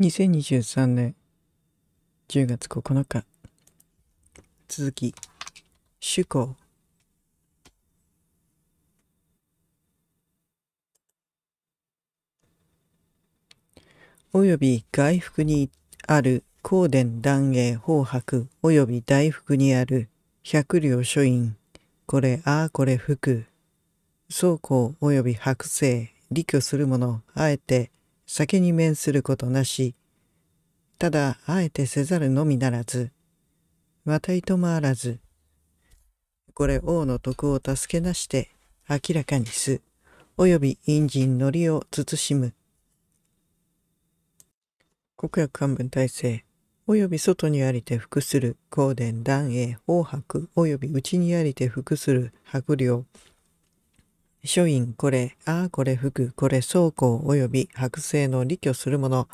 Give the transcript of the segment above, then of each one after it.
2023年10月9日続き主公および外服にある光殿断影宝白および大服にある百両書院これああこれ服倉庫および白星離去する者あえて酒に面することなしただあえてせざるのみならずまたいとまわらずこれ王の徳を助けなして明らかにすおよび陰人のりを慎む国約漢文体制および外にありて服する光殿断英法白および内にありて服する白領書院これ、ああこれ服、これ倉庫及び剥製の離去するもの、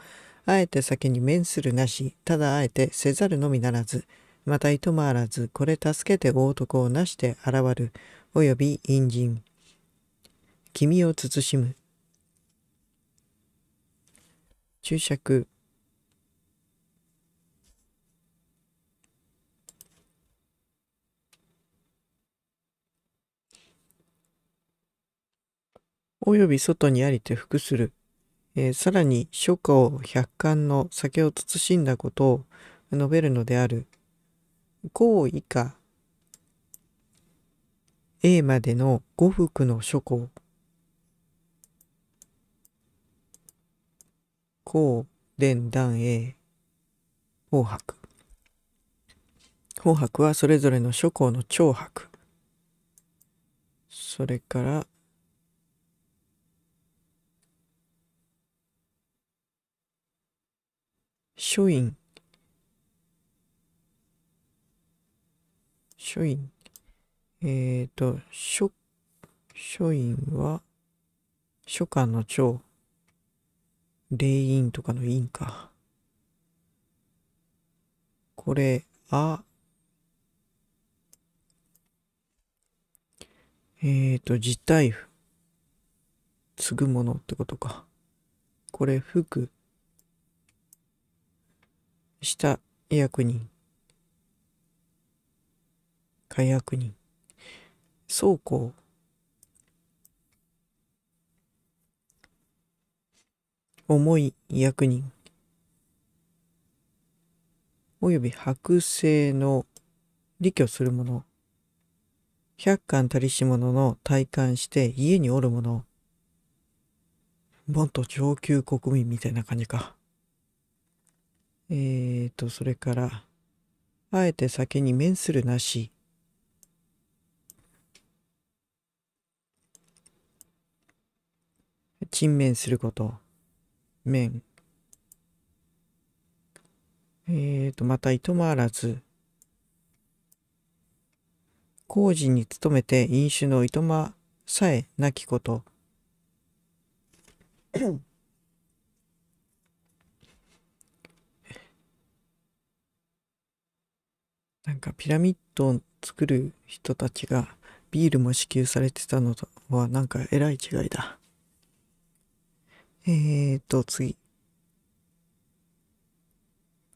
あえて先に面するなし、ただあえてせざるのみならず、またいとまわらず、これ助けて大男をなして現る、及び陰人。君を慎む。注釈。および外にありて服する。えー、さらに初夏を百貫の酒を慎んだことを述べるのである。う以下 A までの五福の諸こう、伝段 A 紅白。紅白はそれぞれの諸行の長白。それから書院書院えっ、ー、と書書院は書館の長霊院とかの院かこれあえっ、ー、と実体継ぐものってことかこれ服した役人、火薬人、倉庫、重い役人、および剥製の離去する者、百貫たりし者の体感して家におる者、もっと上級国民みたいな感じか。えっ、ー、と、それから、あえて酒に面するなし。沈面すること。面。えっ、ー、と、また、いとまわらず。工事に努めて飲酒のいとまさえなきこと。なんかピラミッドを作る人たちがビールも支給されてたのとはなんかえらい違いだ。えーと、次。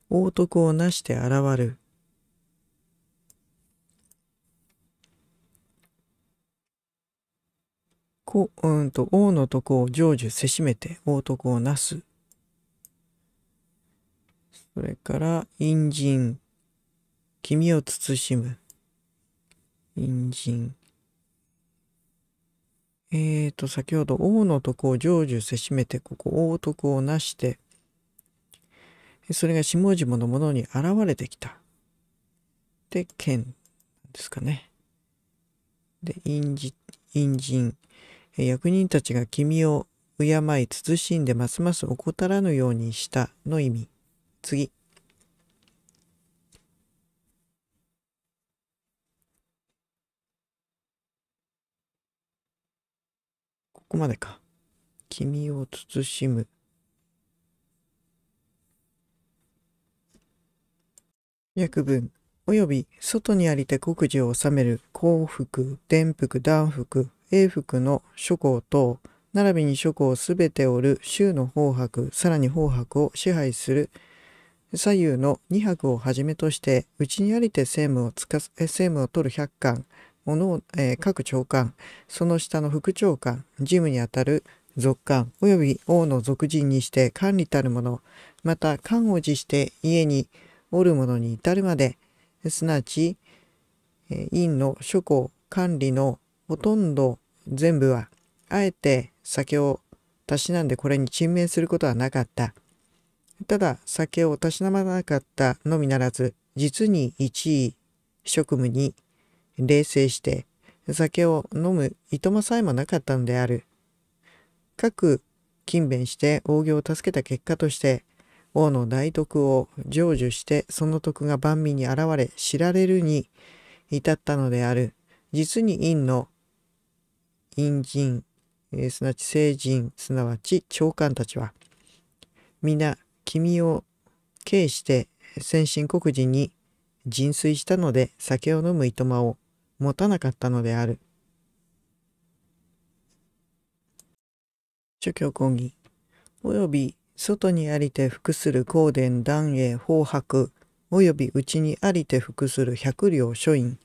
王徳をなして現る。子うんと、王の徳を成就せしめて、王徳をなす。それから、陰人。君を慎む。人えーと、先ほど、王の徳を成就せしめて、ここ、王徳をなして、それが下々のものに現れてきた。で、剣ですかね。で、陰人、陰人、役人たちが君を敬い、慎んでますます怠らぬようにしたの意味。次。こまでか。君を慎む。訳文。および、外にありて国事を治める幸福、伝福、断福、英福の諸侯等、並びに諸侯すべておる州の方伯、さらに方伯を支配する左右の2泊をはじめとして、うちにありて政務をつか、政務を取る百官、えー、各長官その下の副長官事務にあたる属官及び王の属人にして管理たる者また官を辞して家におる者に至るまですなわち、えー、院の諸行管理のほとんど全部はあえて酒をたしなんでこれに沈明することはなかった。ただ酒をたしなまなかったのみならず実に一位職務に冷静して酒を飲むいとまさえもなかったのである。各勤勉して大行を助けた結果として王の大徳を成就してその徳が万民に現れ知られるに至ったのである。実に陰の陰人、すなわち聖人、すなわち長官たちは、皆君を敬して先進国人に人水したので酒を飲むいとまを持たなかったのである。諸教講義、及び外にありて服する香典断影法白、及び内にありて服する百両書院、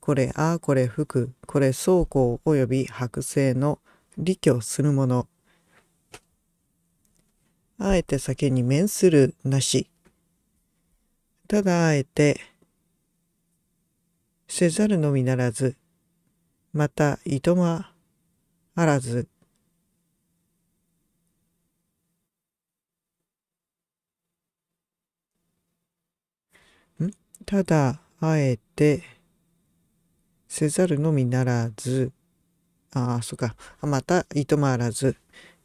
これああこれ服、これ倉庫及び剥製の離去するもの。あえて酒に面するなし。ただあえてせざるのみならず、またいとまあらず。んただあえてせざるのみならず、ああ、そっか。また、いとまあらず。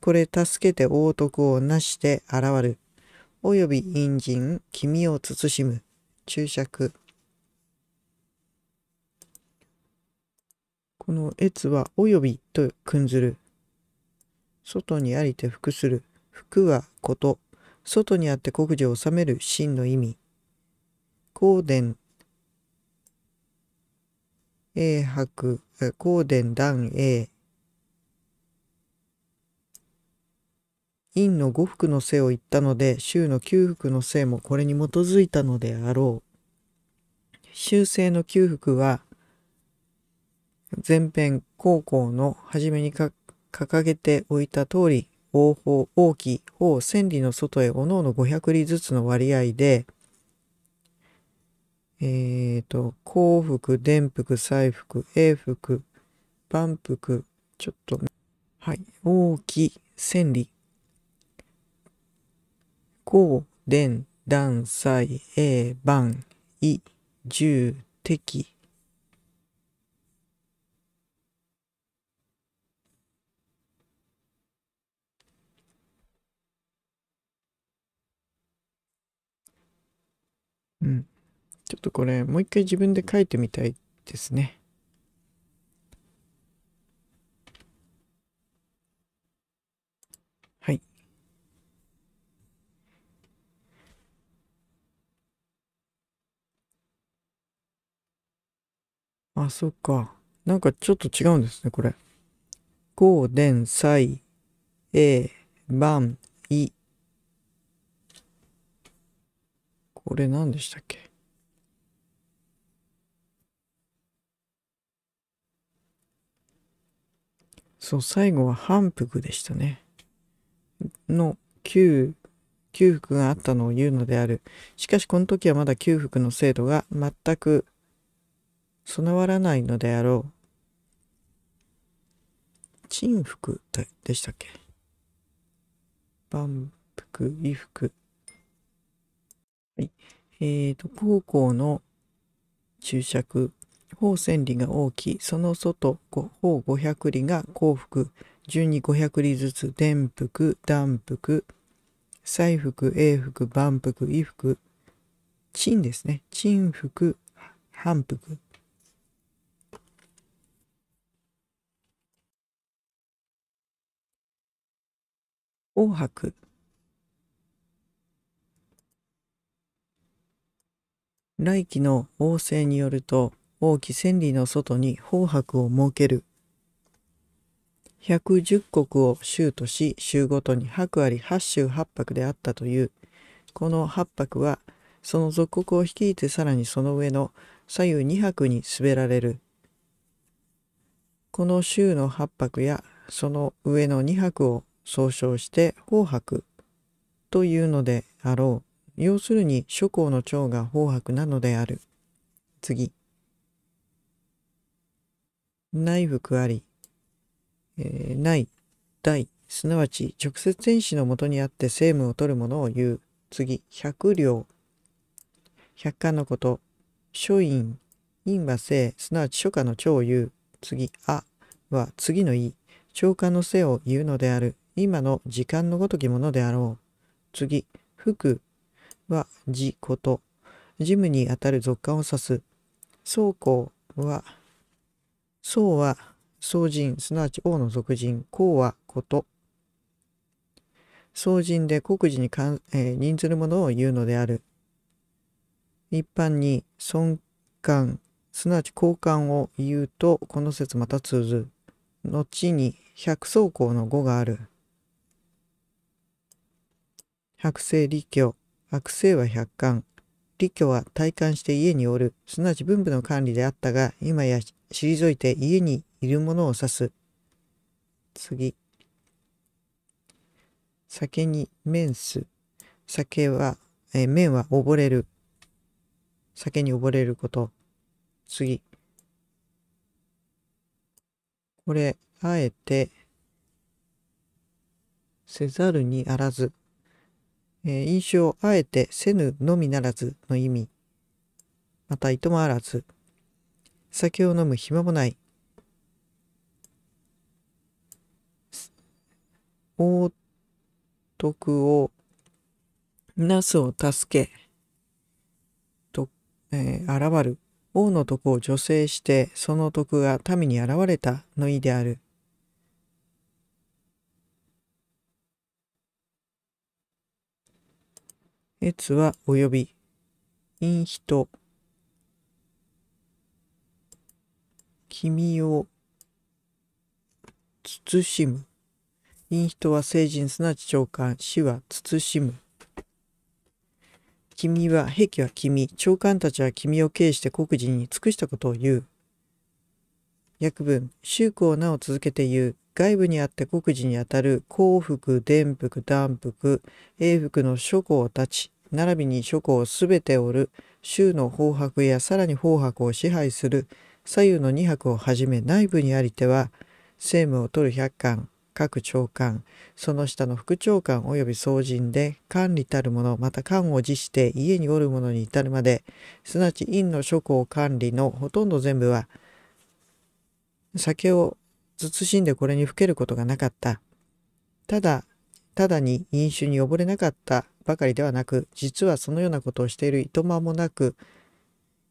これ、助けて王徳をなして現る。および陰人、君を慎む。注釈。この越は及びと訓ずる。外にありて服する。服はこと。外にあって国事を治める真の意味。光伝永白、光伝断永。陰の五福の姓を言ったので、衆の九福の姓もこれに基づいたのであろう。修正の九福は、前編高校の初めに掲げておいた通り、王法、王旗、法、千里の外へ各々500里ずつの割合で、えっ、ー、と、幸福、伝福、彩福、英福、万福、ちょっと、はい、王旗、千里、高、伝、断、彩、英、万、伊十、敵、ちょっとこれもう一回自分で書いてみたいですね。はい。あ、そっか。なんかちょっと違うんですね、これ。こうでんさいえー、バン、これ何でしたっけそう、最後は反復でしたね。の9、9服があったのを言うのである。しかしこの時はまだ9服の制度が全く備わらないのであろう。陳服でしたっけ万福、衣服。はい。えっ、ー、と、高校の注釈方千里が大きいその外方五百里が幸福順に五百里ずつ伝福断福西福永福万福衣福陳ですね陳福反福王白来期の王政によると王毅千里の外に紅白を設ける。110国を州とし、州ごとに白あり8州8泊であったという。この八白は、その属国を率いてさらにその上の左右2泊に滑られる。この州の八白やその上の2泊を総称して紅白というのであろう。要するに諸侯の長が紅白なのである。次。内服あり、えー、内、大、すなわち直接天使のもとにあって政務を取るものを言う。次、百両。百官のこと。書院。院は性、すなわち書家の長を言う。次、あは次の意。長官の性を言うのである。今の時間のごときものであろう。次、服は字こと。事務にあたる俗感を指す。倉庫は宋は宋人、すなわち王の俗人、公はこと。宋人で国事に関、えー、任ずるものを言うのである。一般に尊官、すなわち公官を言うと、この説また通ず。後に百走公の語がある。百姓立教。悪姓は百官立教は体感して家におる。すなわち文部の管理であったが、今や退いて家にいるものを指す。次。酒に面す。酒は、えー、面は溺れる。酒に溺れること。次。これ、あえて、せざるにあらず。えー、印象あえてせぬのみならずの意味。また、いともあらず。酒を飲む暇もない。王徳を、ナスを助け、と、えー、現る。王の徳を助成して、その徳が民に現れたの意である。越は及び、陰人。君を慎む。陰人は聖人すなわち長官、死は慎む。君は、兵器は君、長官たちは君を敬して国人に尽くしたことを言う。訳文、宗教なお続けて言う。外部にあって国事にあたる幸福、伝福、断福、英福の諸公たち、並びに諸公すべておる、州の方伯やさらに方伯を支配する、左右の2拍をはじめ内部にありては政務を取る百官各長官その下の副長官及び総人で管理たる者また官を辞して家におる者に至るまですなわち院の諸行管理のほとんど全部は酒を慎んでこれにふけることがなかったただただに飲酒に溺れなかったばかりではなく実はそのようなことをしているいとまもなく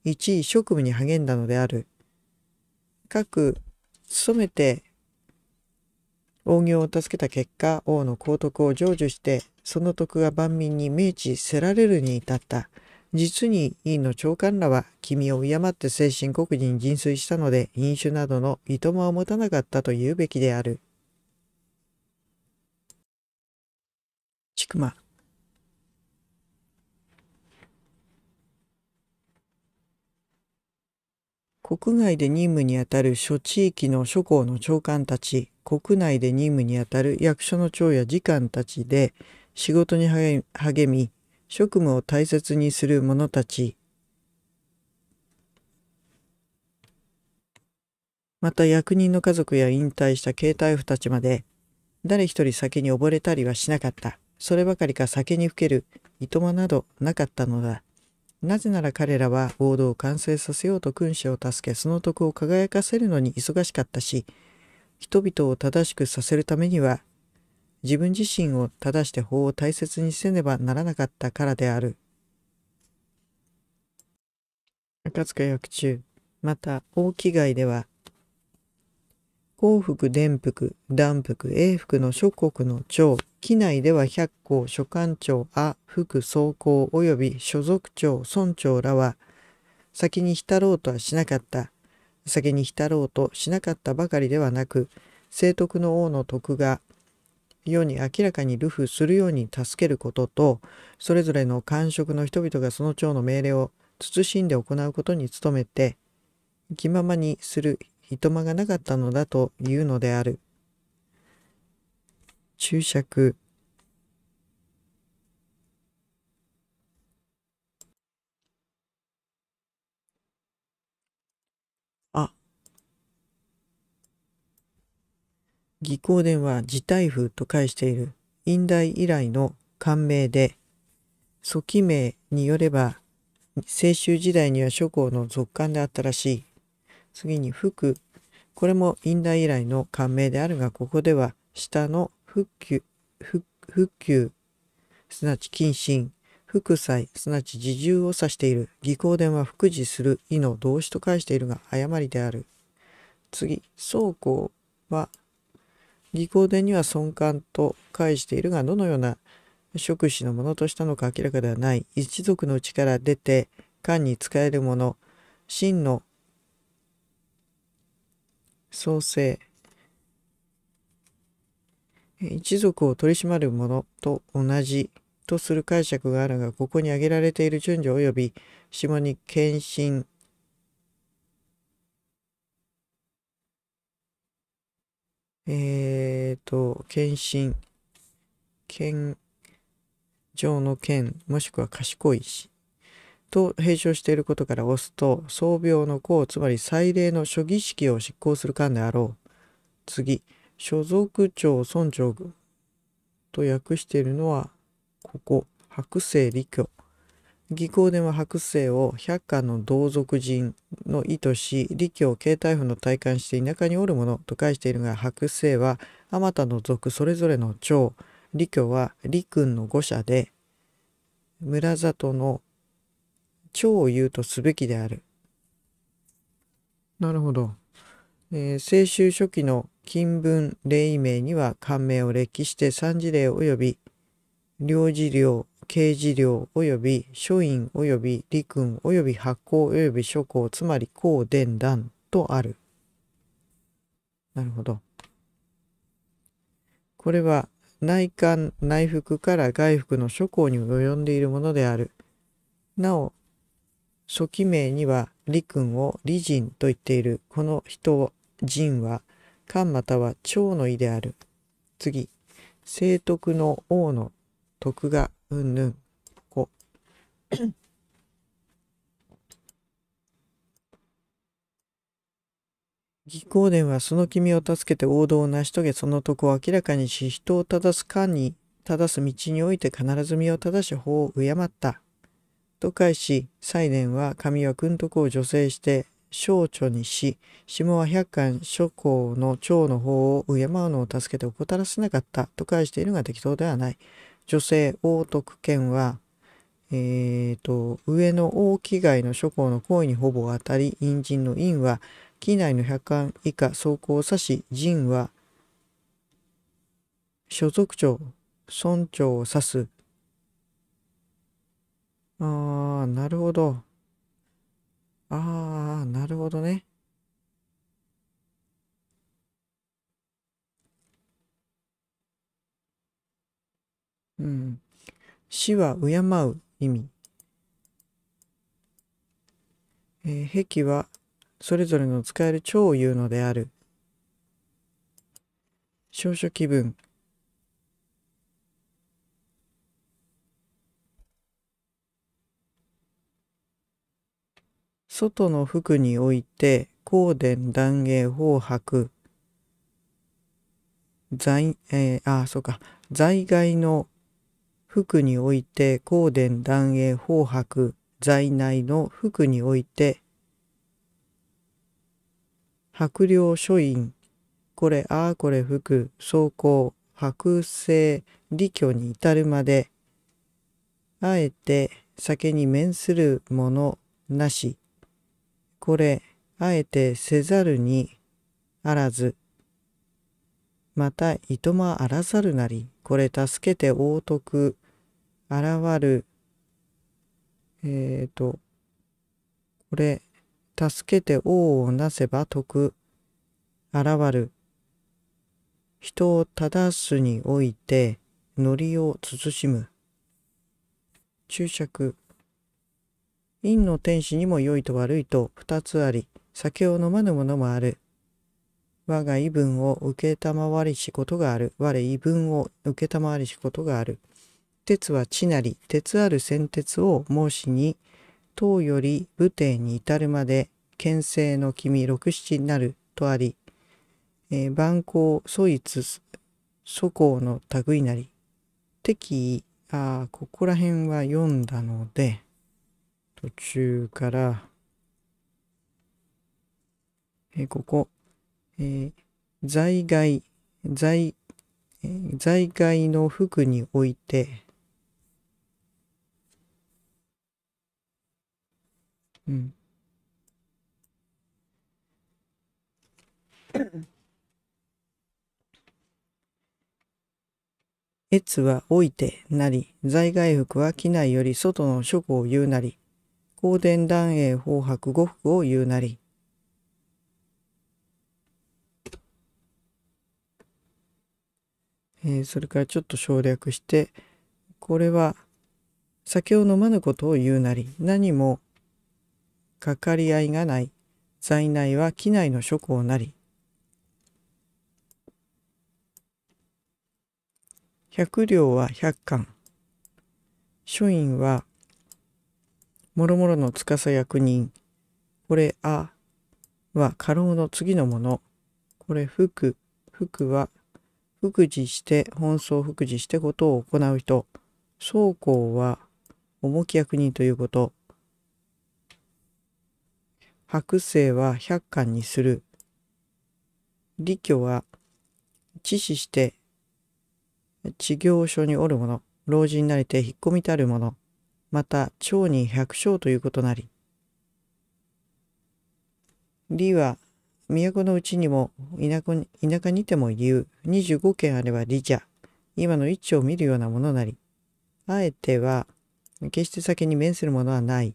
一位職務に励んだのである近く努めて大行を助けた結果王の皇徳を成就してその徳が万民に明治せられるに至った実に委員の長官らは君を敬って精神国人に粋したので飲酒などのいとまを持たなかったと言うべきである。ちくま国外で任務にあたる諸地域の諸校の長官たち国内で任務にあたる役所の長や次官たちで仕事に励み職務を大切にする者たちまた役人の家族や引退した携帯夫たちまで誰一人酒に溺れたりはしなかったそればかりか酒にふけるいとまなどなかったのだなぜなら彼らは王道を完成させようと君主を助けその徳を輝かせるのに忙しかったし人々を正しくさせるためには自分自身を正して法を大切にせねばならなかったからである。赤塚役中また大木街では幸福伝福、断福、英福の諸国の長、機内では百校、所管長、阿、福、総工及び所属長、村長らは、先に浸ろうとはしなかった。先に浸ろうとしなかったばかりではなく、聖徳の王の徳が、世に明らかに流布するように助けることと、それぞれの官職の人々がその長の命令を慎んで行うことに努めて、気ままにする人間がなかったのだというのである。注釈あ義光伝は自体風と返している院代以来の官名で蘇記名によれば青州時代には諸侯の続官であったらしい。次に服。これも院ン以来の漢名であるが、ここでは下の復旧、復旧、すなわち謹慎、副祭、すなわち自重を指している。義巧伝は副次する、意の動詞と返しているが、誤りである。次、倉庫は、義巧伝には尊感と返しているが、どのような職種のものとしたのか明らかではない。一族のうちから出て、官に使えるもの、真の創世一族を取り締まるものと同じとする解釈があるがここに挙げられている順序及び下に献身えー、と献身献上の献もしくは賢いしと閉称していることから押すと創病の項つまり祭礼の諸儀式を執行する官であろう次所属長村長と訳しているのはここ白星理教義行殿は白星を百科の同族人の意図し理教慶太府の体感して田舎におるものと返しているが白星はあまたの族それぞれの長理教は理君の五社で村里の超を言うとすべきである。なるほど。えー、清州初期の金文礼名には官名を歴して三事例及び領事領、刑事領及び書院及び陸軍及び発行及び諸行つまり公伝団とある。なるほど。これは内官内服から外服の諸行に及んでいるものである。なお初期名には李君を李人と言っているこの人人は漢または趙の意である。次、聖徳の王の徳がうんぬん。こ 義公伝はその君を助けて王道を成し遂げその徳を明らかにし人を正す漢に正す道において必ず身を正し法を敬った。と返し西殿は神は君徳を助成して少女にし下は百貫諸侯の長の方を敬うのを助けて怠らせなかったと返しているが適当ではない女性王徳権はえーと、上の王気外の諸侯の行為にほぼ当たり陰人の陰は機内の百貫以下走行を指し陣は所属長村長を指すああ、なるほど。ああ、なるほどね。うん。死は敬う意味。えー、壁はそれぞれの使える超を言うのである。少書気分。外の服において光殿断芸方白在、えー、あ、そうか、在外の服において光殿断芸方白在内の服において白領書院これああこれ服走行白性利居に至るまであえて酒に面するものなしこれあえてせざるにあらずまたいとまあらざるなりこれ助けて応徳現るえっ、ー、とこれ助けて王をなせば徳現る人を正すにおいて、のりを慎む。注釈。陰の天使にも良いと悪いと二つあり、酒を飲まぬ者もある。我が異分を受けたまわりしことがある。我異分を受けたまわりしことがある。鉄は地なり、鉄ある先鉄を申しに、唐より武帝に至るまで、県政の君六七なるとあり、えー、万行、祖い祖公の類なり、敵意、ああ、ここら辺は読んだので、途中から、えー、ここ、えー、在外、在、えー、在外の服において、うん。越はおいてなり、在外服は機内より外の職を言うなり、光伝団英法白五福を言うなり。えー、それからちょっと省略して、これは酒を飲まぬことを言うなり、何もかかり合いがない、在内は機内の諸行なり。百両は百貫。書院はもろもろの司役人。これあは過労の次のもの。これ福、福は福事して、本草福事してことを行う人。倉庫は重き役人ということ。白生は百貫にする。李居は致死して治行所におる者。老人なれて引っ込みたる者。また腸に百姓ということなり李は都のうちにも田舎に田舎にても言う25件あれば李じゃ今の位置を見るようなものなりあえては決して先に面するものはない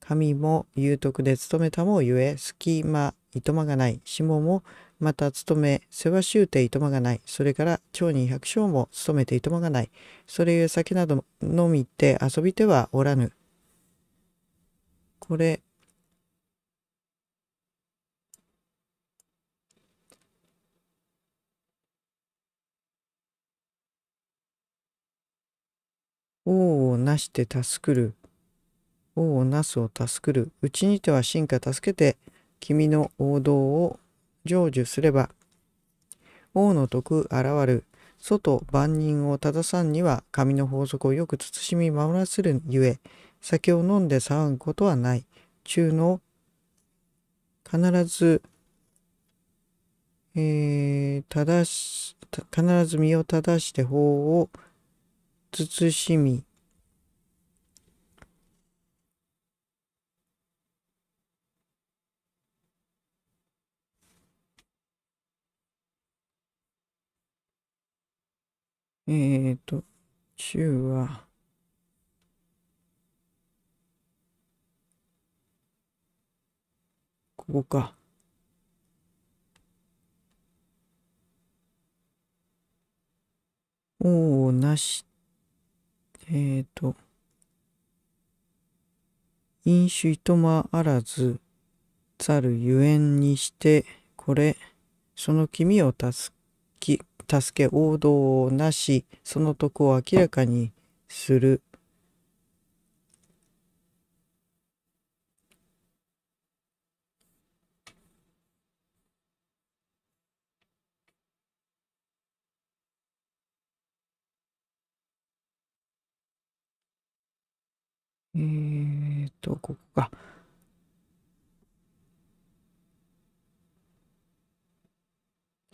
神も有徳で勤めたもゆえ隙間いとまがない下もまた勤め世話しゅうていとまがないそれから町人百姓も勤めていとまがないそれゆえ酒などのみて遊びてはおらぬこれ王をなして助くる王をなすを助くるうちにては進化助けて君の王道を成就すれば、王の徳現る、外万人を正さんには神の法則をよく慎み守らせるゆえ、酒を飲んで騒ぐことはない。中の必ず、えー、正し、必ず身を正して法を慎み、えーと、中は、ここか。おをなし、えーと、飲酒いとまあらず、ざるゆえんにして、これ、その君を助助け王道をなしその徳を明らかにするえー、っと、ここか。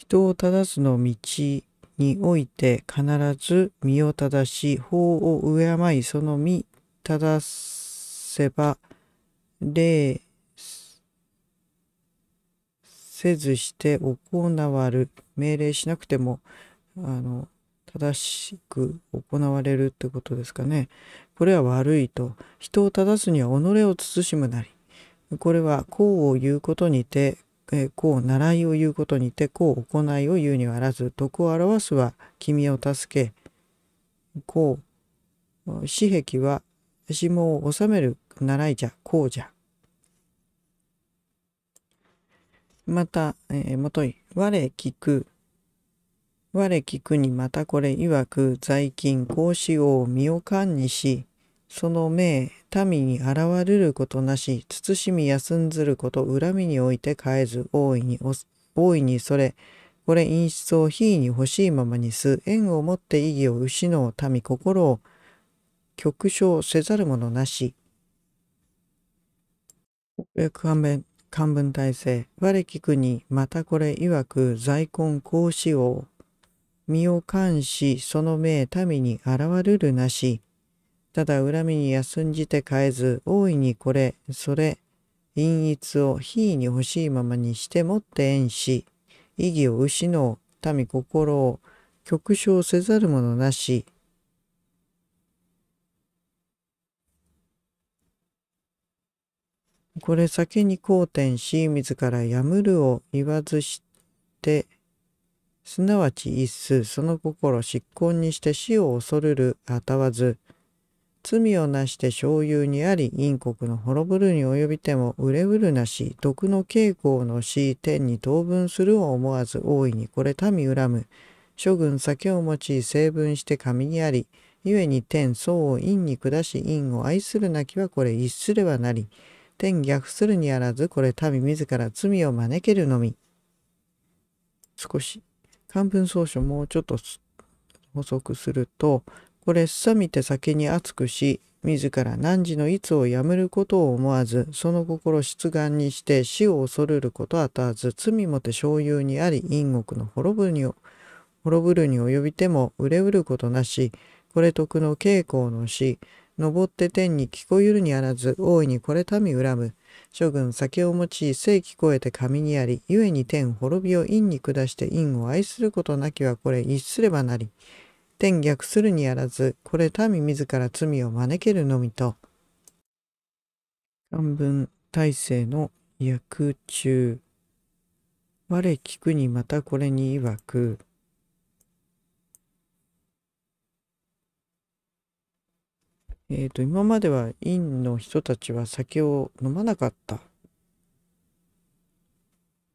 人を正すの道において必ず身を正し法を敬いその身正せば礼せずして行わる命令しなくてもあの正しく行われるってことですかねこれは悪いと人を正すには己を慎むなりこれは功を言うことにてえー、こう習いを言うことにてこう行いを言うにはあらず徳を表すは君を助けこう私癖は下を治める習いじゃこうじゃまた、えー、もとい我聞く我聞くにまたこれ曰く在勤孔子う。身を管にしその命、民に現れることなし、慎み休んずること、恨みにおいて変えず、大いに、大いにそれ、これ陰湿を非に欲しいままにす、縁をもって意義を失う民、心を極小せざる者なし。勘弁、漢文体制、我き国、またこれ曰く在根公使を、身を冠し、その命民に現れるなし、ただ恨みに休んじて変えず、大いにこれ、それ、陰逸を非に欲しいままにしてもって縁し、意義を失う、民心を極小せざる者なし、これ先に好転し、自らやむるを言わずして、すなわち一数、その心執行にして死を恐るる、あたわず、罪をなして醤油にあり、陰国の滅ぶるに及びても、うれうるなし、毒の傾向のし、天に当分するを思わず、大いにこれ民恨む。諸軍酒を持ち、成分して神にあり、故に天相を陰に下し、陰を愛するなきはこれ一すれはなり、天逆するにあらず、これ民自ら罪を招けるのみ。少し、漢文草書もうちょっと補足すると、これすさみて酒に熱くし自ら汝のいつをやめることを思わずその心出願にして死を恐るることあたわず罪もて醤油にあり陰国の滅ぶにを滅ぶるに及びても憂うることなしこれ徳の稽古の死登って天に聞こゆるにあらず大いにこれ民恨む諸軍酒を持ち正聞こえて神にあり故に天滅びを陰に下して陰を愛することなきはこれ一すればなり天逆するにあらず、これ民自ら罪を招けるのみと、漢文大勢の役中、我聞くにまたこれに曰く、えっ、ー、と、今までは院の人たちは酒を飲まなかった。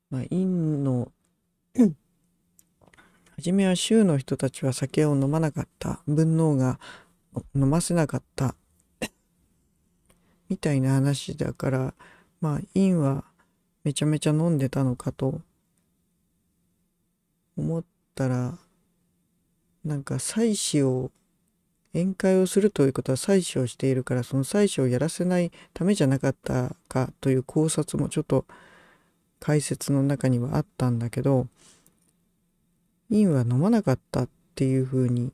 まあ、院の初めは州の人たちは酒を飲まなかった。文能が飲ませなかった。みたいな話だから、まあ、院はめちゃめちゃ飲んでたのかと思ったら、なんか妻子を宴会をするということは妻子をしているからその妻子をやらせないためじゃなかったかという考察もちょっと解説の中にはあったんだけどインは飲まなかったっていうふうに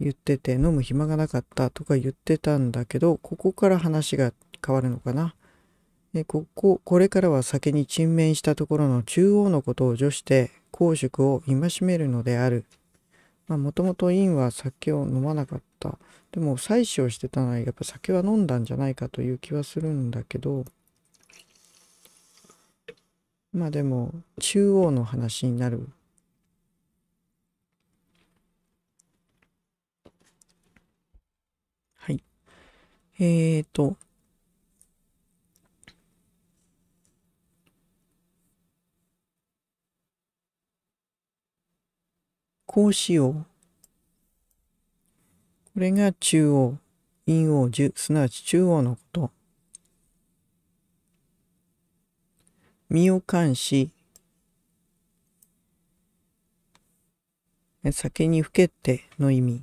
言ってて飲む暇がなかったとか言ってたんだけどここから話が変わるのかな。でこここれからは酒に沈面したところの中央のことを除して公職を戒めるのである。もともと院は酒を飲まなかった。でも採取をしてたのはやっぱ酒は飲んだんじゃないかという気はするんだけどまあでも中央の話になるえっ、ー、と、こうしよう。これが中央、陰王樹、すなわち中央のこと。身を監視。先にふけての意味。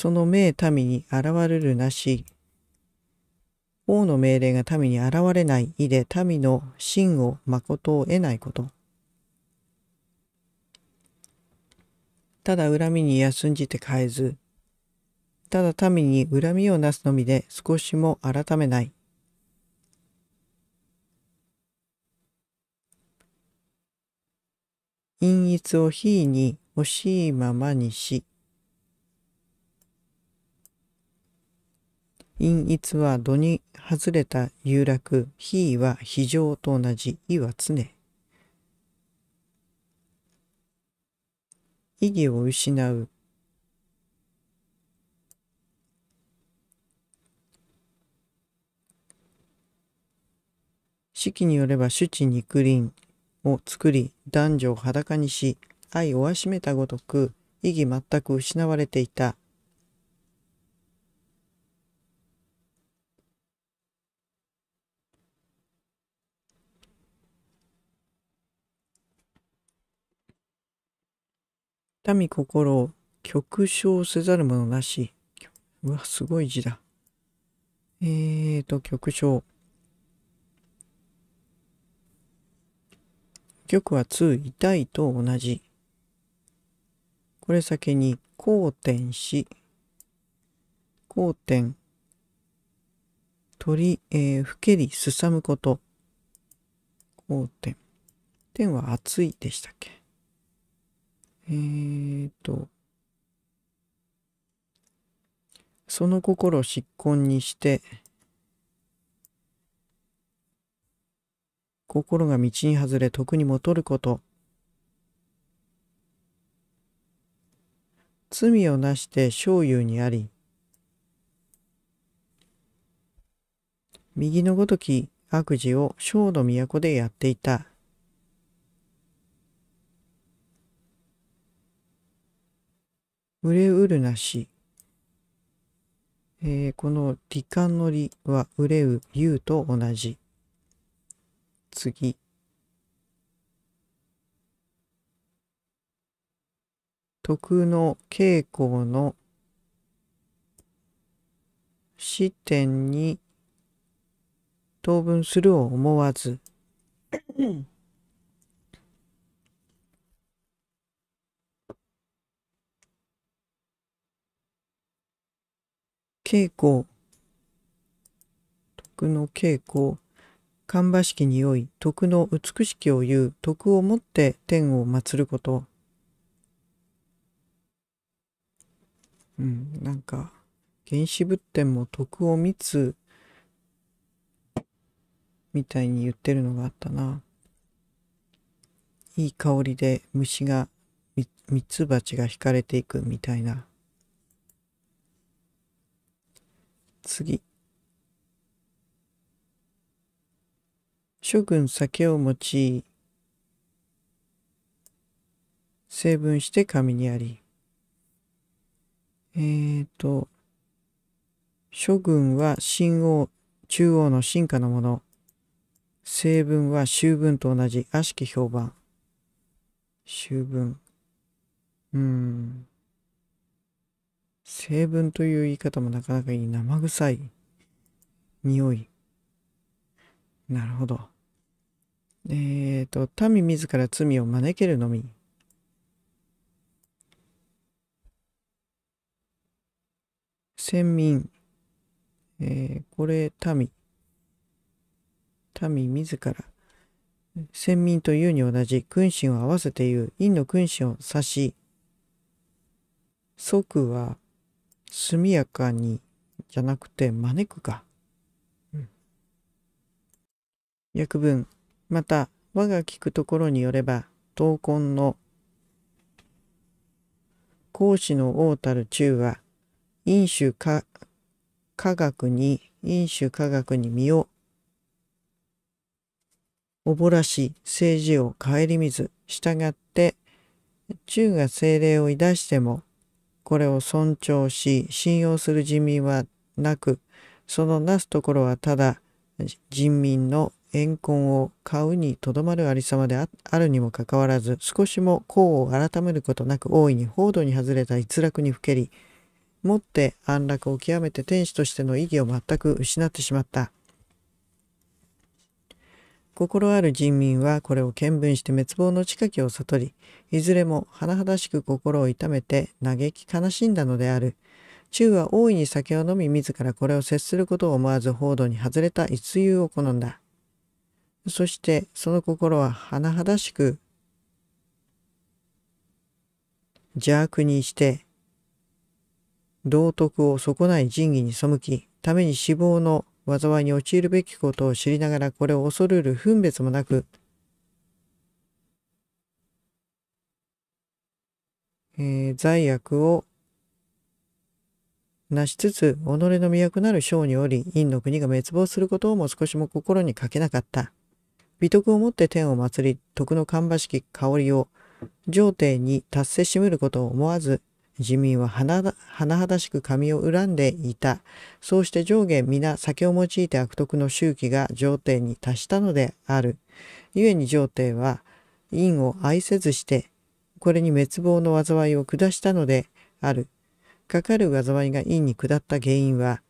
その命民に現れるなし、王の命令が民に現れない意で民の真を誠を得ないこと。ただ恨みに休んじて変えず、ただ民に恨みをなすのみで少しも改めない。陰逸を非に惜しいままにし、陰逸は度に外れた有楽、非は非常と同じ、意は常。意義を失う。四季によれば主治肉林を作り、男女を裸にし、愛をあしめたごとく、意義全く失われていた。痛み心を極小せざる者なし。うわ、すごい字だ。えーと、極小。極は痛、痛いと同じ。これ先に、交点し、交点、取り、えー、ふけり、すさむこと。交点。点は熱いでしたっけえー、っと、その心を執根にして、心が道に外れ、徳にも取ること。罪をなして小友にあり、右のごとき悪事を小の都でやっていた。群れうるなし。えー、この理科のりは売れう、ゆうと同じ。次。徳の傾向の視点に当分するを思わず。稽古徳の稽古看馬式に良い徳の美しきを言う徳をもって天を祀ることうんなんか原始仏典も徳を見つみたいに言ってるのがあったないい香りで虫がミツバチが惹かれていくみたいな。次。諸君酒を用い、成分して紙にあり。えーと、諸君は新王、中央の進化のもの。成分は秋分と同じ悪しき評判。秋分。うん。成分という言い方もなかなかいい。生臭い。匂い。なるほど。えっ、ー、と、民自ら罪を招けるのみ。先民。えー、これ、民。民自ら。先民というに同じ、君臣を合わせて言う、陰の君臣を指し、即は、速やかにじゃなくて招くか。うん。訳文、また、我が聞くところによれば、闘魂の孔子の王たる中は、飲酒か科学に、飲酒科学に身をぼらし、政治を顧みず、従って、中が精霊をいしても、これを尊重し信用する人民はなくそのなすところはただ人民の怨恨を買うにとどまるありさまであるにもかかわらず少しも功を改めることなく大いに報道に外れた逸落にふけりもって安楽を極めて天使としての意義を全く失ってしまった。心ある人民はこれを見聞して滅亡の近きを悟りいずれも甚だしく心を痛めて嘆き悲しんだのである中は大いに酒を飲み自らこれを接することを思わず報道に外れた一遊を好んだそしてその心は甚だしく邪悪にして道徳を損ない仁義に背きために死亡の災いに陥るべきことを知りながらこれを恐るる分別もなく、えー、罪悪をなしつつ己の都なる将におり陰の国が滅亡することをも少しも心にかけなかった美徳をもって天を祭り徳の芳しき香りを上帝に達せしむることを思わず自民は甚だしく神を恨んでいた。そうして上下皆酒を用いて悪徳の周期が上帝に達したのである。故に上帝は陰を愛せずして、これに滅亡の災いを下したのである。かかる災いが陰に下った原因は、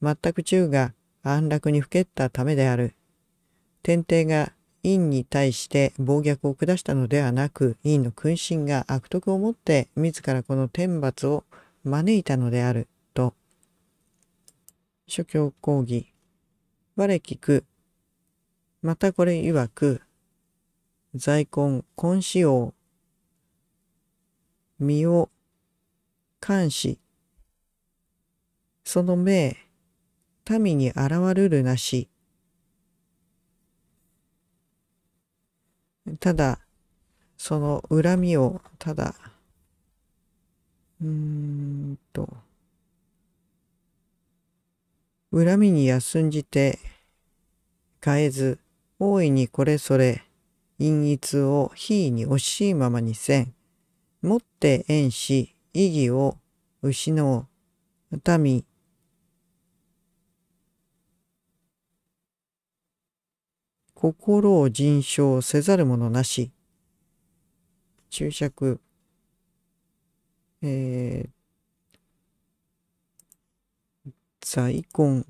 全く宙が安楽にふけったためである。天帝が院に対して暴虐を下したのではなく、院の君臣が悪徳をもって自らこの天罰を招いたのである、と。諸教講義。我聞く。またこれ曰く。在根、根子王。身を、監視。その命、民に現るるなし。ただ、その恨みを、ただ、うーんと、恨みに休んじて変えず、大いにこれそれ、陰逸を非に惜しいままにせん。もって縁し、意義を失う。民、心を人称せざる者なし。注釈。えー、在婚。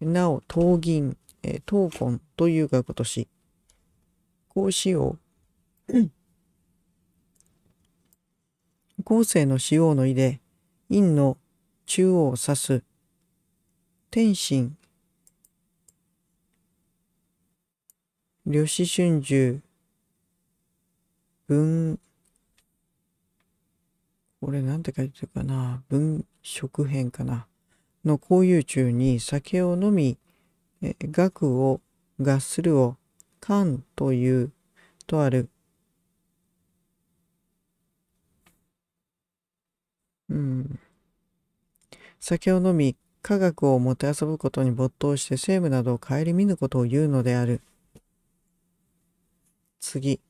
なお、当銀、えー、当婚というが今年。孔子を、後世の使用の意で、陰の中央を指す天心呂氏春秋文これなんて書いてるかな文食編かなの交友中に酒を飲み学を合するをんというとあるうん酒を飲み科学をもてあそぶことに没頭して政務などを顧みぬことを言うのである。次。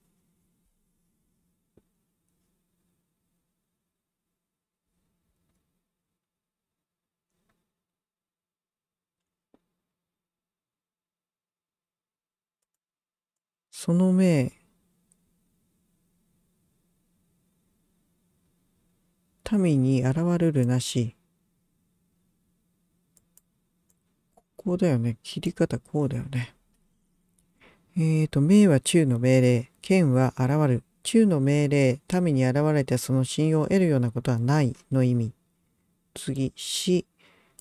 その命民に現れるなしこうだよね。切り方こうだよね。えっ、ー、と、名は中の命令、剣は現る。中の命令、民に現れてその信用を得るようなことはないの意味。次、死。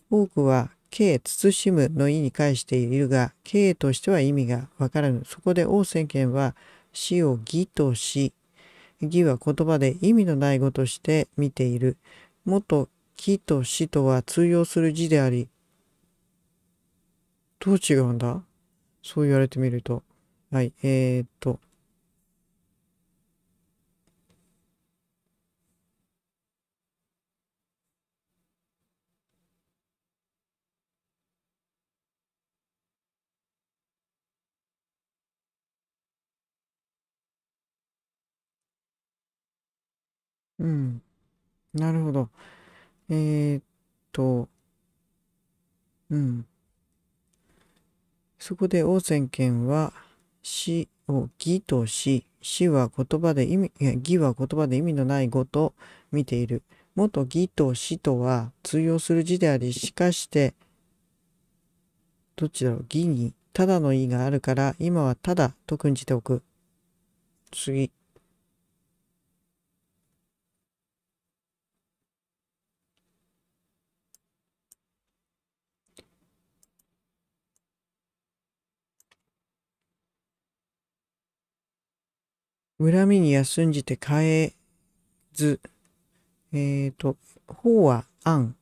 多くは、刑、慎むの意に返しているが、刑としては意味がわからぬ。そこで王政権は、死を義とし、義は言葉で意味のない語として見ている。元義と死とは通用する字であり、どう違うんだそう言われてみると。はい、えー、っと。うん。なるほど。えー、っと、うん。そこで王泉権は死を義とし、死は言葉で意味、いや義は言葉で意味のない語と見ている。元義と死とは通用する字であり、しかして、どっちだろう、義に、ただの意があるから、今はただと訓じておく。次。恨みに休んじて変えず、えっ、ー、と、法は安、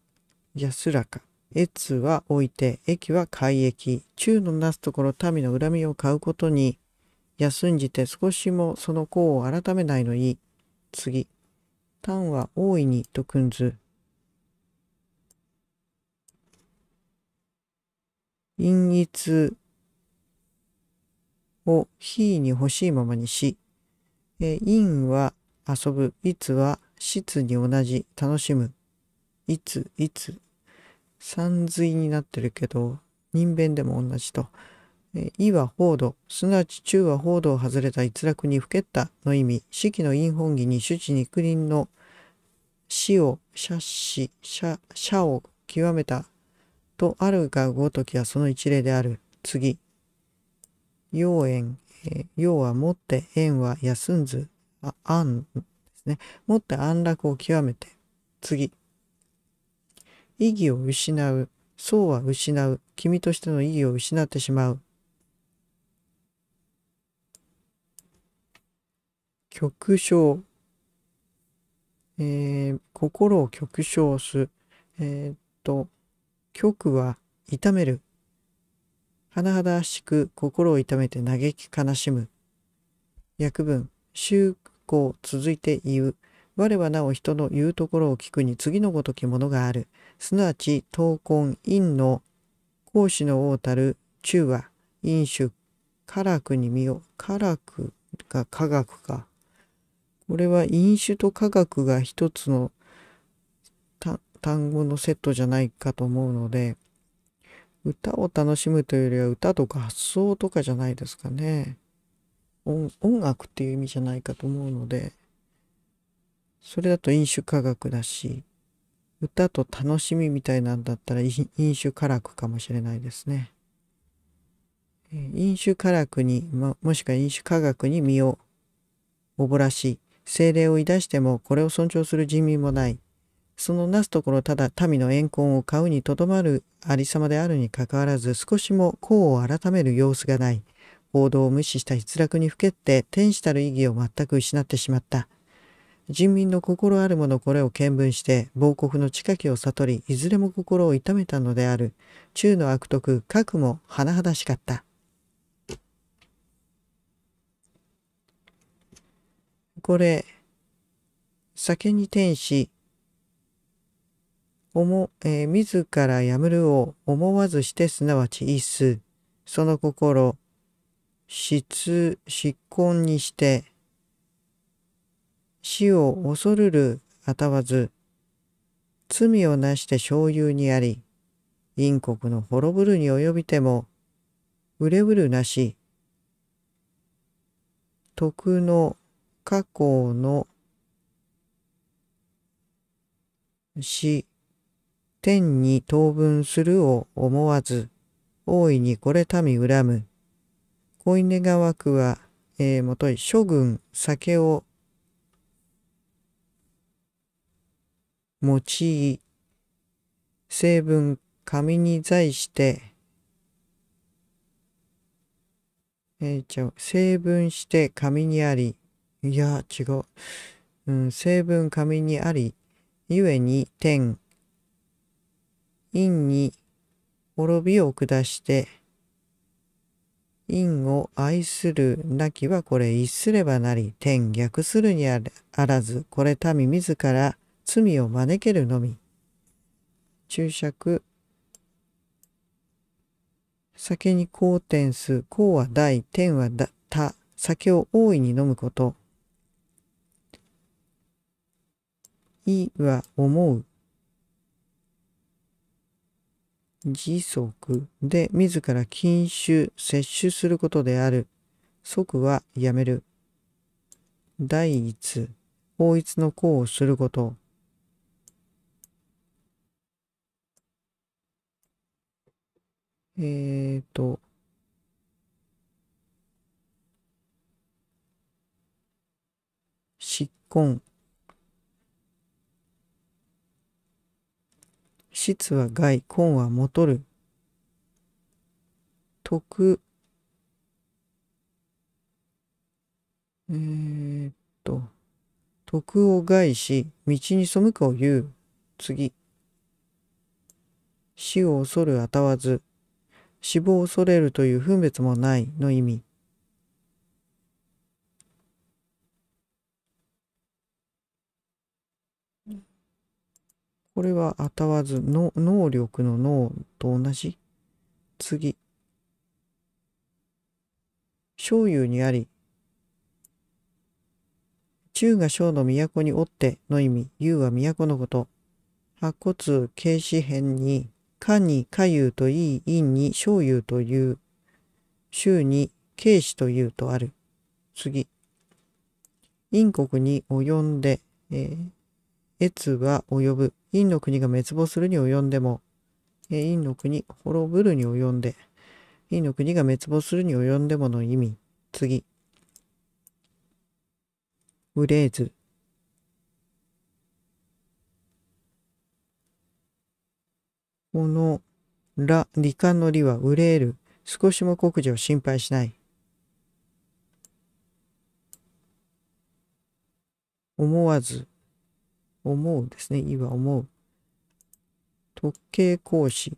安らか。越は置いて、駅は改駅。中のなすところ民の恨みを買うことに、休んじて少しもその功を改めないのいい。次。単は大いにとくんず。陰逸を非に欲しいままにし、えー、因は遊ぶ、いつは質に同じ、楽しむ、いつ、いつ、三髄になってるけど、人弁でも同じと。えいは報道、すなわち中は報道を外れた逸落にふけったの意味、四季の因本義に主治肉林の死を、写死、写、写を極めたとあるがごときはその一例である。次。妖艶、え要は持って縁は休んず、あ、安ですね。持って安楽を極めて。次。意義を失う。そうは失う。君としての意義を失ってしまう。極小。えー、心を極小す。えー、っと、極は痛める。甚だしく心を痛めて嘆き悲しむ。訳文、修行続いて言う。我はなお人の言うところを聞くに次のごときものがある。すなわち、闘魂、陰の、講師の王たる、中和、飲酒、科学に身を、科学が科学か。これは飲酒と科学が一つの単語のセットじゃないかと思うので、歌を楽しむというよりは歌と合奏とかじゃないですかね音楽っていう意味じゃないかと思うのでそれだと飲酒科学だし歌と楽しみみたいなんだったら飲酒科学かもしれないですね飲酒科学に、ま、もしくは飲酒科学に身をおぼらし精霊をいしてもこれを尊重する人民もないそのなすところただ民の怨恨を買うにとどまるありさまであるにかかわらず少しも功を改める様子がない。報道を無視した逸落にふけって天使たる意義を全く失ってしまった。人民の心あるものこれを見聞して亡国の近きを悟りいずれも心を痛めたのである中の悪徳核も甚だしかった。これ酒に天使えー、自らやむるを思わずしてすなわち一す、その心、失失根にして、死を恐るるあたわず、罪をなして醤油にあり、陰国の滅ぶるに及びても、うれうるなし、徳の過去の死、天に当分するを思わず、大いにこれ民恨む。小稲川区は、えー、もとい諸軍酒を用い、成分紙に在して、えー、ちゃう、成分して紙にあり、いや、違う。うん、成分紙にあり、ゆえに天、陰に滅びを下して、陰を愛するなきはこれ一すればなり、天逆するにあらず、これ民自ら罪を招けるのみ。注釈。酒に好天す、好は大、天はだ、酒を大いに飲むこと。意は思う。自足で自ら禁酒、摂取することである。即はやめる。第一、法律の功をすること。えっ、ー、と、執婚。質は害、根はもとる。徳、えー、っと、徳を害し、道に背くを言う。次。死を恐るあたわず、死亡を恐れるという分別もないの意味。これはあたわずの能力の脳と同じ次小遊にあり中が小の都におっての意味遊は都のこと白骨軽子編にかにゆうといい陰に小遊という州に慶子というとある次陰国に及んで、えー、越は及ぶ陰の国が滅亡するに及んでも、陰の国、滅ぶるに及んで、陰の国が滅亡するに及んでもの意味、次。憂レーズ。この、ら、理科の理は憂える。少しも国事を心配しない。思わず。思うですね。いは思う。特形講師。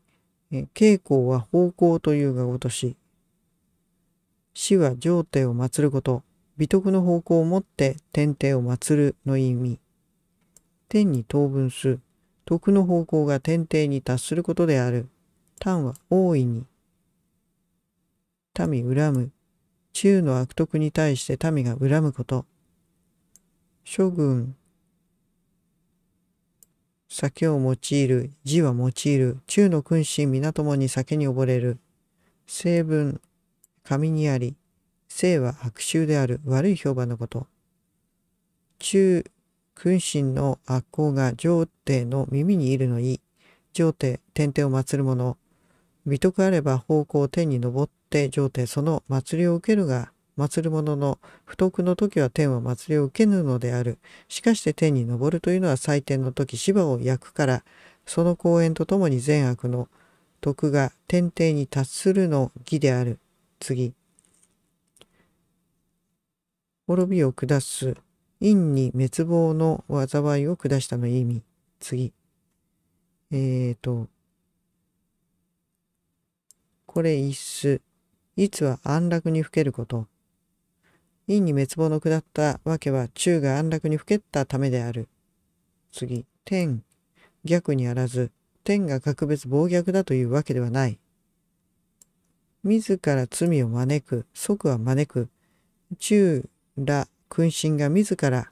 傾向は方向というがごとし。死は上帝を祀ること。美徳の方向をもって天帝を祀るの意味。天に当分す。徳の方向が天帝に達することである。単は大いに。民恨む。中の悪徳に対して民が恨むこと。諸君、酒を用いる、字は用いる、中の君子皆ともに酒に溺れる。成分、紙にあり、性は悪臭である、悪い評判のこと。中、君臣の悪行が上帝の耳にいるのいい。上帝、天帝を祀る者。美徳あれば方向天に登って上帝その祭りを受けるが、祀る者の不徳の時は天は祭りを受けぬのである。しかして天に昇るというのは祭典の時芝を焼くから、その公演とともに善悪の徳が天帝に達するの義である。次。滅びを下す。陰に滅亡の災いを下したの意味。次。えっ、ー、と。これ一数。いつは安楽にふけること。陰に滅亡の下ったわけは中が安楽にふけったためである。次、天、逆にあらず、天が格別暴虐だというわけではない。自ら罪を招く、即は招く、中ら君臣が自ら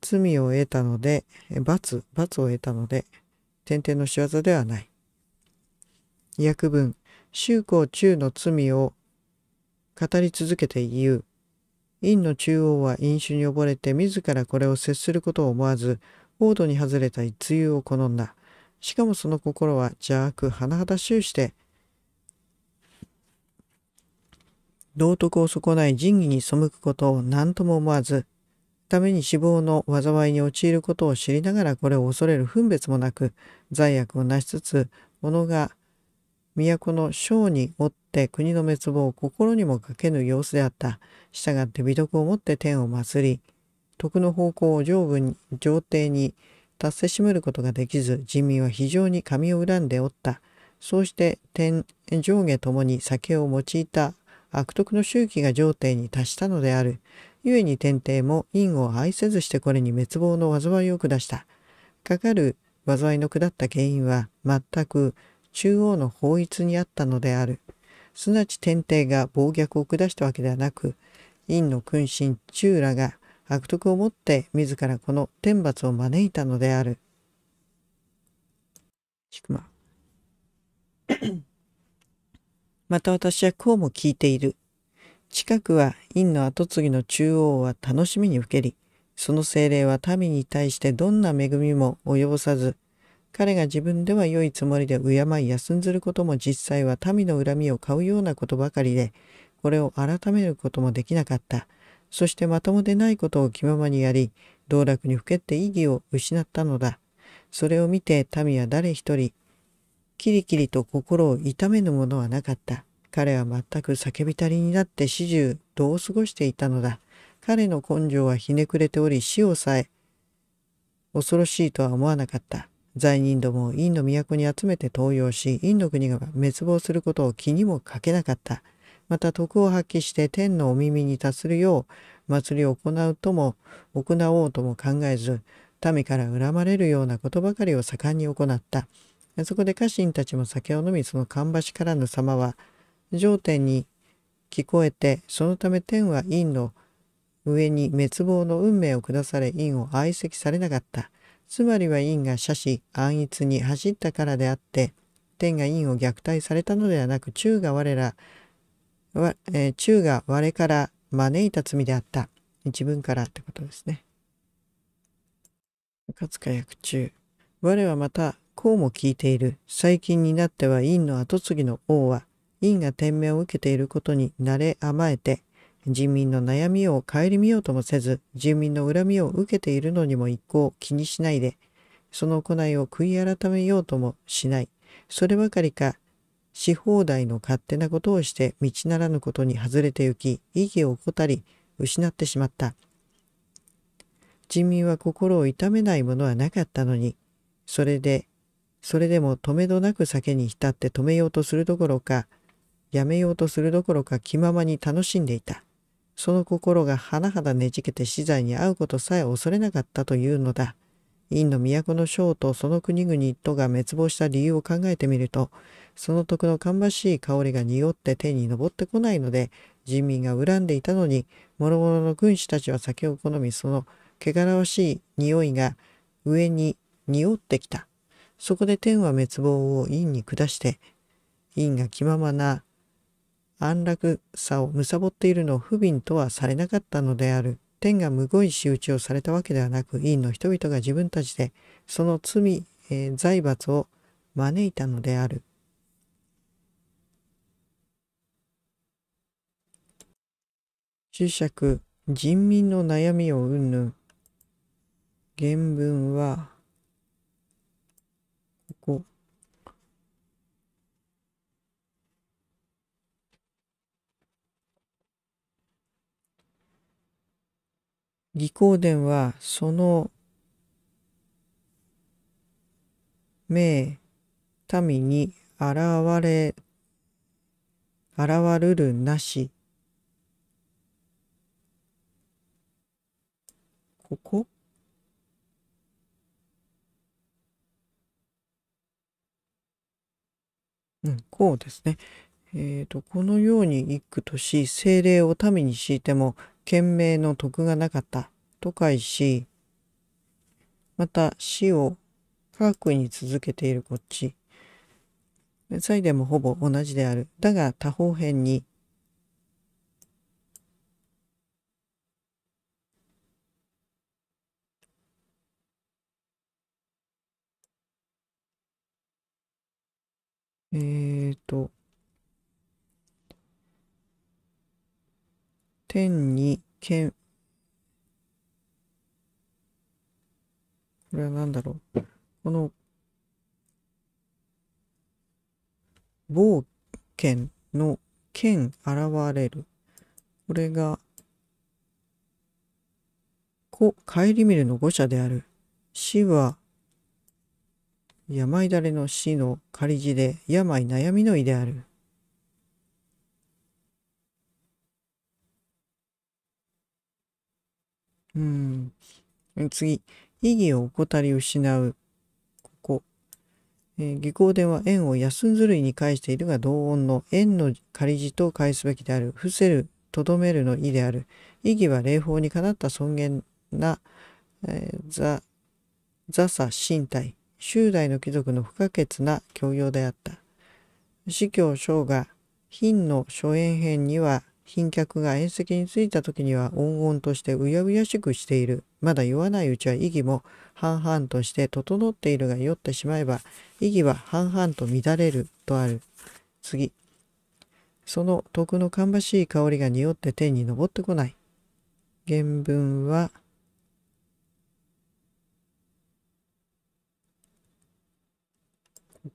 罪を得たので、罰、罰を得たので、天々の仕業ではない。訳文、宗公中の罪を語り続けて言う。陰の中央は飲酒に溺れて自らこれを接することを思わず、王度に外れた一遊を好んだ。しかもその心は邪悪、甚だしゅうして、道徳を損ない仁義に背くことを何とも思わず、ために死亡の災いに陥ることを知りながらこれを恐れる分別もなく、罪悪をなしつつ、物が都の将におって国の滅亡を心にもかけぬ様子であった。従って美徳をもって天を祭り、徳の方向を上部に、上帝に達せしむることができず、人民は非常に神を恨んでおった。そうして天、上下ともに酒を用いた悪徳の周期が上帝に達したのである。故に天帝も因を愛せずしてこれに滅亡の災いを下した。かかる災いの下った原因は、全く中央の法律にあったのである。すなわち天帝が暴虐を下したわけではなく、陰の君臣中らが悪徳をもって自らこの天罰を招いたのである。ま。また私はこうも聞いている。近くは陰の跡継ぎの中央は楽しみに受けり、その精霊は民に対してどんな恵みも及ぼさず、彼が自分では良いつもりで敬い休んずることも実際は民の恨みを買うようなことばかりで、これを改めることもできなかった。そしてまともでないことを気ままにやり、道楽にふけって意義を失ったのだ。それを見て民は誰一人、キリキリと心を痛めぬものはなかった。彼は全く叫びたりになって始終どう過ごしていたのだ。彼の根性はひねくれており死をさえ恐ろしいとは思わなかった。罪人どもをインド都に集めて登用し、インド国が滅亡することを気にもかけなかった。また徳を発揮して天のお耳に達するよう、祭りを行うとも、行おうとも考えず、民から恨まれるようなことばかりを盛んに行った。そこで家臣たちも酒を飲み、その芳しからぬ様は、上天に聞こえて、そのため天は陰の上に滅亡の運命を下され、陰を相席されなかった。つまりは陰が斜視安逸に走ったからであって天が陰を虐待されたのではなく中が我ら、えー、中が我から招いた罪であった自分からってことですね。かつか役中我はまたこうも聞いている最近になっては陰の跡継ぎの王は陰が天命を受けていることに慣れ甘えて人民の悩みを顧みようともせず、人民の恨みを受けているのにも一向気にしないで、その行いを悔い改めようともしない。そればかりか、し放題の勝手なことをして道ならぬことに外れてゆき、意義を怠り、失ってしまった。人民は心を痛めないものはなかったのに、それで、それでも止めどなく酒に浸って止めようとするどころか、やめようとするどころか気ままに楽しんでいた。その心が甚だねじけて死罪に遭うことさえ恐れなかったというのだ。イの都の将とその国々とが滅亡した理由を考えてみると、その徳の芳しい香りが匂って天に上ってこないので、人民が恨んでいたのに、諸々の軍師たちは酒を好み、その汚らわしい匂いが上に匂ってきた。そこで天は滅亡を陰に下して、陰が気ままな安楽さを貪っているのを不憫とはされなかったのである。天がむごい仕打ちをされたわけではなく、委員の人々が自分たちでその罪、えー、財閥を招いたのである。注釈、人民の悩みをうんぬ原文は、義光伝はその名民に現れ現るるなしここうん、こうですね。えっ、ー、と、このように一句とし、精霊を民に敷いても、賢明の徳がなかったと解し、また死を科学に続けているこっち。サイデもほぼ同じである。だが多方変にえっ、ー、と、県に剣、これは何だろう。この、冒剣の剣現れる。これが、子、帰り見るの五社である。死は、病だれの死の仮字で、病悩みの意である。うん。次。意義を怠り失う。ここ。えー、技巧では円を安んずるいに返しているが同音の円の仮字と返すべきである。伏せる、とどめるの意である。意義は礼法にかなった尊厳な、えー、座、座左身体。周代の貴族の不可欠な教養であった。司教省が、貧の初縁編には、賓客が宴席に着いた時には温々としてうやうやしくしている。まだ酔わないうちは意義も半々として整っているが酔ってしまえば、意義は半々と乱れるとある。次。その徳の芳しい香りが匂って天に昇ってこない。原文は、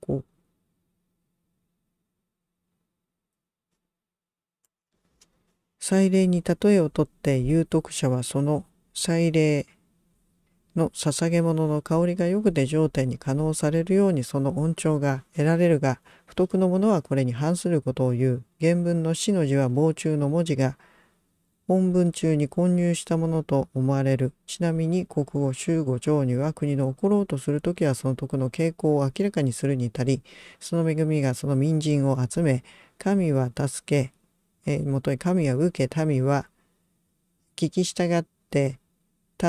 ここ祭礼に例えをとって有徳者はその祭礼の捧げ物の香りがよくて上天に可能されるようにその恩寵が得られるが不徳の者はこれに反することを言う原文の「死」の字は傍中の文字が本文中に混入したものと思われるちなみに国語週5条には国の起ころうとする時はその徳の傾向を明らかにするに至りその恵みがその民人を集め神は助けえー、もとに神は受け民は聞き従って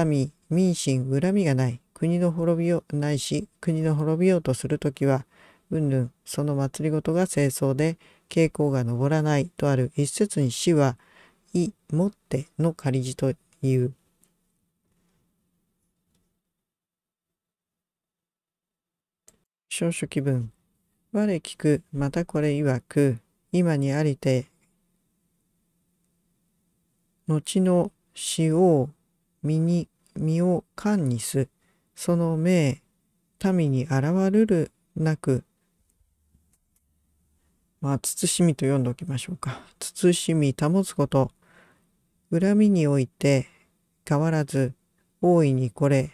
民民心恨みがない国の滅びをないし国の滅びようとする時はうんぬんその祭りごとが清掃で傾向が上らないとある一説に死は「い」「もって」の仮字という。少書気文我聞くまたこれ曰く今にありて後の死を身に、身を官にす、その命、民に現るるなく、まあ、慎みと読んでおきましょうか。慎み保つこと、恨みにおいて変わらず、大いにこれ、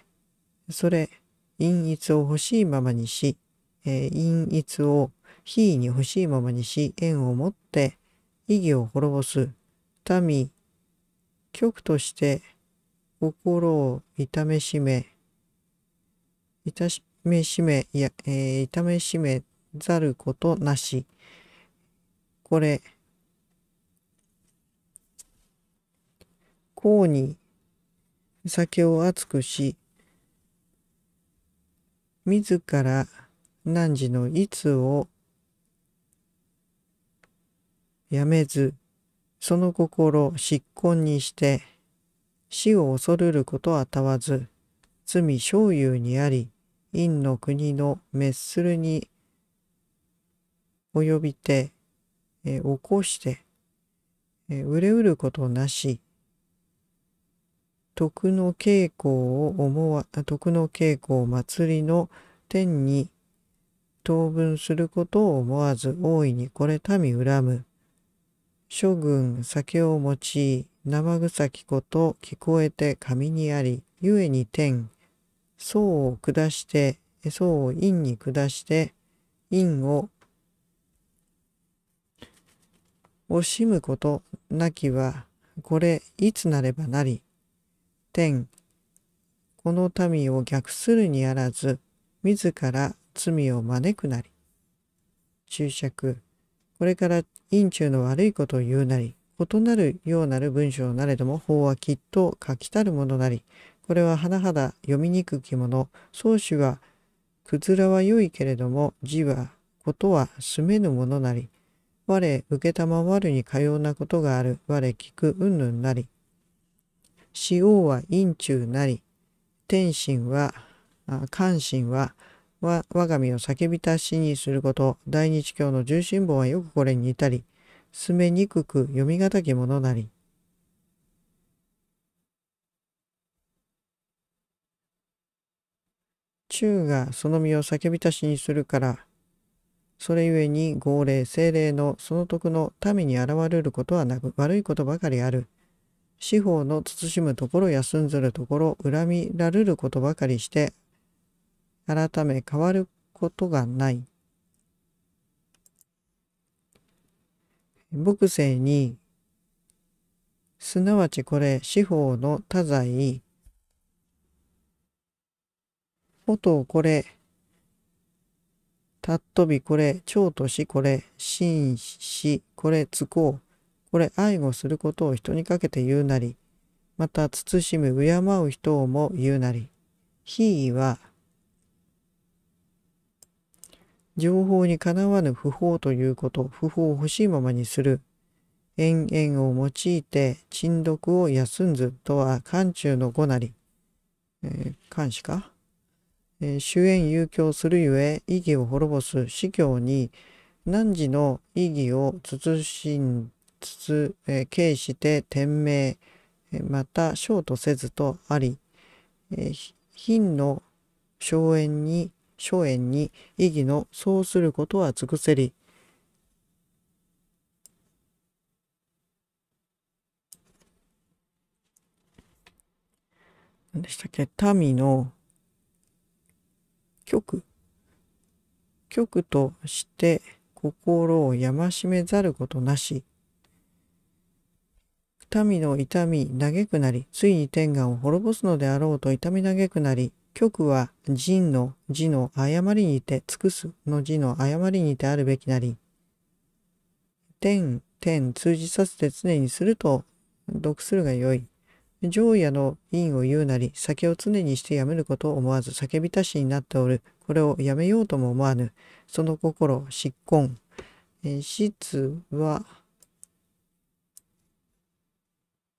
それ、陰逸を欲しいままにし、えー、陰逸を非に欲しいままにし、縁を持って、意義を滅ぼす、民、極として心を痛めしめ、痛めしめ、いや、えー、痛めしめざることなし。これ、こうに酒を熱くし、自ら何時のいつをやめず、その心失執根にして、死を恐るることはたわず、罪小有にあり、陰の国の滅するに及びて、え起こして、え売れうることなし、徳の稽古を思わ、徳の稽古を祭りの天に当分することを思わず大いにこれ民恨む。諸軍酒を持ち生臭きこと聞こえて神にあり、ゆえに天、層を下して、層を陰に下して、陰を惜しむことなきは、これいつなればなり。天、この民を逆するにあらず、自ら罪を招くなり。注釈、これから院中の悪いことを言うなり、異なるようなる文章なれども法はきっと書きたるものなり、これは甚だ読みにくきもの、宗主はくずらは良いけれども字はことはすめぬものなり、我承るにかようなことがある、我聞くうんぬんなり、死王は院中なり、天心は、関心は、は我が身を叫びたしにすること、大日教の重心棒はよくこれに似たり、進めにくく読みがたきものなり。中がその身を叫びたしにするから、それゆえに号令、精霊のその徳の民に現れることはなく、悪いことばかりある。司法の慎むところやすんずるところ、恨みられることばかりして、改め変わることがない。木星に、すなわちこれ、司法の多罪、音これ、たっとびこれ、蝶としこれ、紳士これ、つこう、これ、愛護することを人にかけて言うなり、また、慎む、敬う人をも言うなり、非は情報にかなわぬ不法ということ、不法を欲しいままにする。延々を用いて沈読を休んずとは漢中の語なり。えー、漢詩か、えー、主演遊興するゆえ意義を滅ぼす死教に汝の意義を慎んつつ、えー、敬して天命、えー、またーとせずとあり、えー、品の荘園に諸縁に意義のそうすることは尽くせり。何でしたっけ民の局局として心をやましめざることなし。民の痛み嘆くなり、ついに天下を滅ぼすのであろうと痛み嘆くなり、局は人の字の誤りにて尽くすの字の誤りにてあるべきなり、天、天通じさせて常にすると読するがよい。上夜の因を言うなり、酒を常にしてやめることを思わず、叫びたしになっておる。これをやめようとも思わぬ。その心、執根。質は、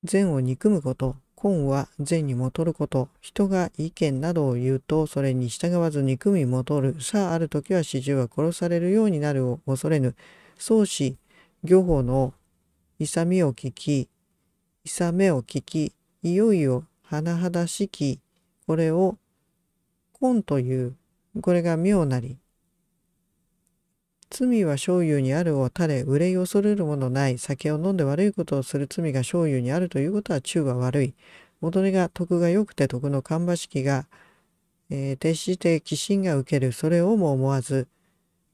善を憎むこと。婚は善にもとること。人が意見などを言うと、それに従わず憎みもとる。さあ、ある時は死中は殺されるようになるを恐れぬ。宗師、漁法の勇みを聞き、勇めを聞き、いよいよ甚だしき、これを、婚という、これが妙なり、罪は醤油にあるを垂れ、憂い恐れるものない、酒を飲んで悪いことをする罪が醤油にあるということは中は悪い。戻りが徳が良くて徳の芳しきが、えー、徹して寄進が受ける、それをも思わず、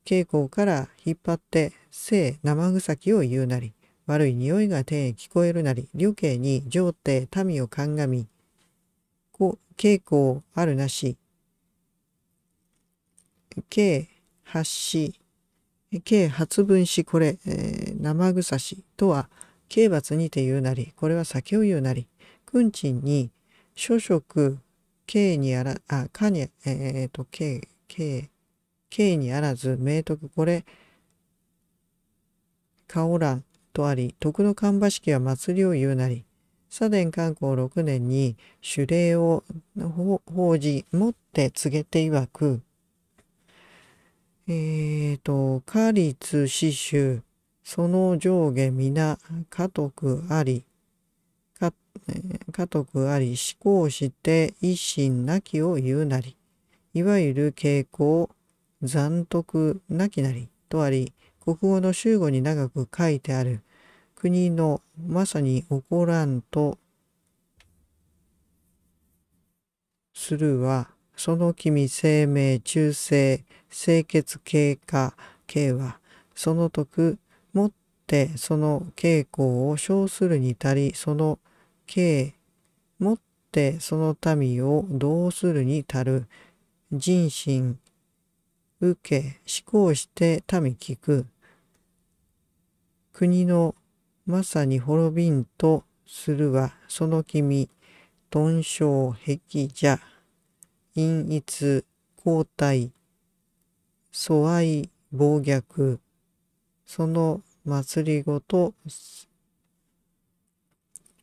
稽古から引っ張って、生生草木を言うなり、悪い匂いが天へ聞こえるなり、旅刑に上帝民を鑑み、稽古あるなし、計発し、刑発分子これ、えー、生草しとは刑罰にて言うなりこれは酒を言うなり君賃に諸職刑にあらあかにえっ、と刑刑刑にあらず明徳これ顔らとあり徳の看場式は祭りを言うなり左伝観光6年に主礼を報じ持って告げて曰くえっ、ー、と、下律詩集、その上下皆、家督あり、家督あり、思考して一心なきを言うなり、いわゆる傾向、残徳なきなりとあり、国語の集語に長く書いてある、国のまさに起こらんとするは、その君生命中世清潔経過経はその徳もってその傾向を称するに足りその経もってその民をどうするに足る人心受け思考して民聞く国のまさに滅びんとするはその君頓症壁じゃ陰逸交代疎愛、暴虐、その祭りごと、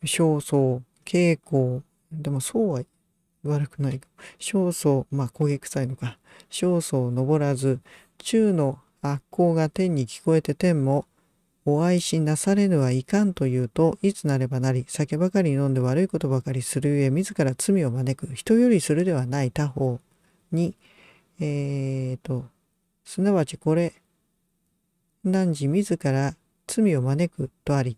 焦燥、稽古でもそうは悪くないか。焦燥、まあ攻撃臭いのか。焦燥登らず、中の悪行が天に聞こえて天も、お愛しなされぬはいかんというと、いつなればなり、酒ばかり飲んで悪いことばかりするゆえ、自ら罪を招く、人よりするではない他方に、えーと、すなわちこれ、汝自ら罪を招くとあり、